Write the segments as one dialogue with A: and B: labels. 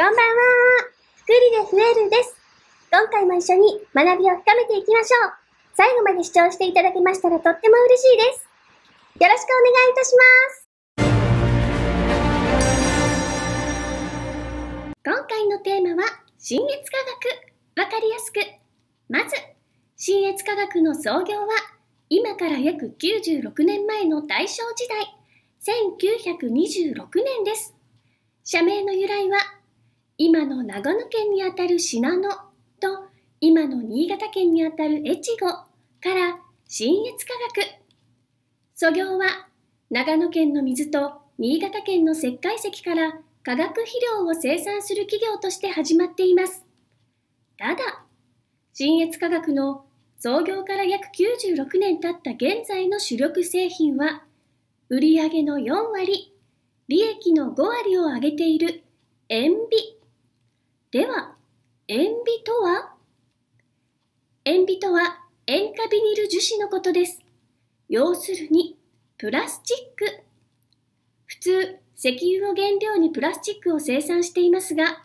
A: こんばんは。グリでです。今回も一緒に学びを深めていきましょう。最後まで視聴していただけましたらとっても嬉しいです。よろしくお願いいたします。今回のテーマは、新越科学。わかりやすく。まず、新越科学の創業は、今から約96年前の大正時代、1926年です。社名の由来は今の長野県にあたる信濃と今の新潟県にあたる越後から信越化学素業は長野県の水と新潟県の石灰石から化学肥料を生産する企業として始まっていますただ信越化学の創業から約96年経った現在の主力製品は売上の4割利益の5割を上げている塩ビでは、塩ビとは塩ビとは塩化ビニル樹脂のことです。要するに、プラスチック。普通、石油を原料にプラスチックを生産していますが、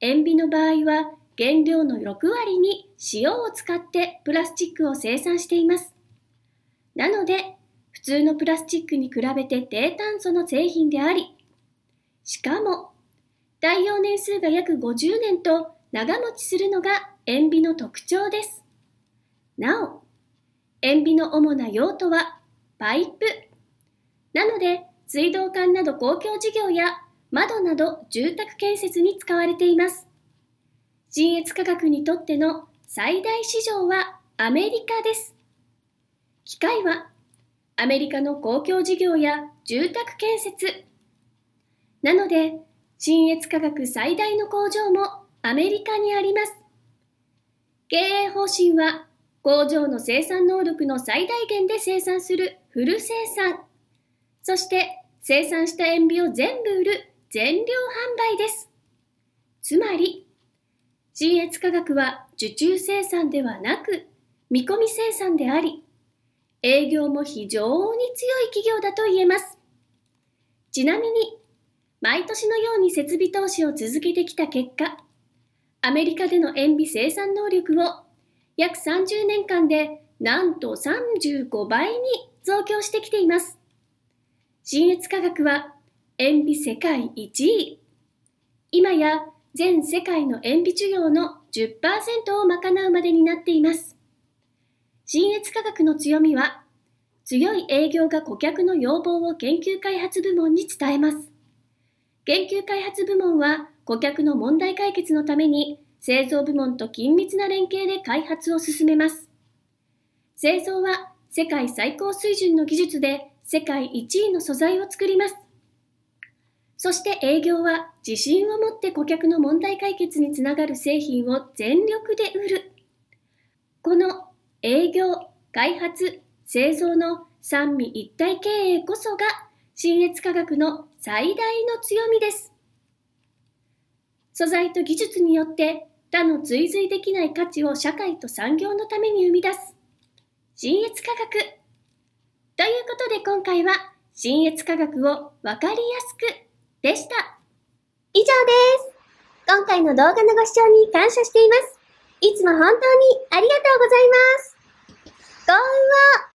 A: 塩ビの場合は原料の6割に塩を使ってプラスチックを生産しています。なので、普通のプラスチックに比べて低炭素の製品であり、しかも耐用年数が約50年と長持ちするのが塩ビの特徴です。なお、塩ビの主な用途はパイプ。なので、水道管など公共事業や窓など住宅建設に使われています。新越価格にとっての最大市場はアメリカです。機械はアメリカの公共事業や住宅建設。なので、信越化学最大の工場もアメリカにあります。経営方針は工場の生産能力の最大限で生産するフル生産。そして生産した塩ビを全部売る全量販売です。つまり、新越化学は受注生産ではなく見込み生産であり、営業も非常に強い企業だと言えます。ちなみに、毎年のように設備投資を続けてきた結果、アメリカでの塩ビ生産能力を約30年間でなんと35倍に増強してきています。新越科学は塩ビ世界1位。今や全世界の塩ビ需要の10%を賄うまでになっています。新越科学の強みは強い営業が顧客の要望を研究開発部門に伝えます。研究開発部門は顧客の問題解決のために製造部門と緊密な連携で開発を進めます。製造は世界最高水準の技術で世界1位の素材を作ります。そして営業は自信を持って顧客の問題解決につながる製品を全力で売る。この営業、開発、製造の三位一体経営こそが信越科学の最大の強みです。素材と技術によって他の追随できない価値を社会と産業のために生み出す、信越科学。ということで今回は、信越科学をわかりやすくでした。以上です。今回の動画のご視聴に感謝しています。いつも本当にありがとうございます。幸運を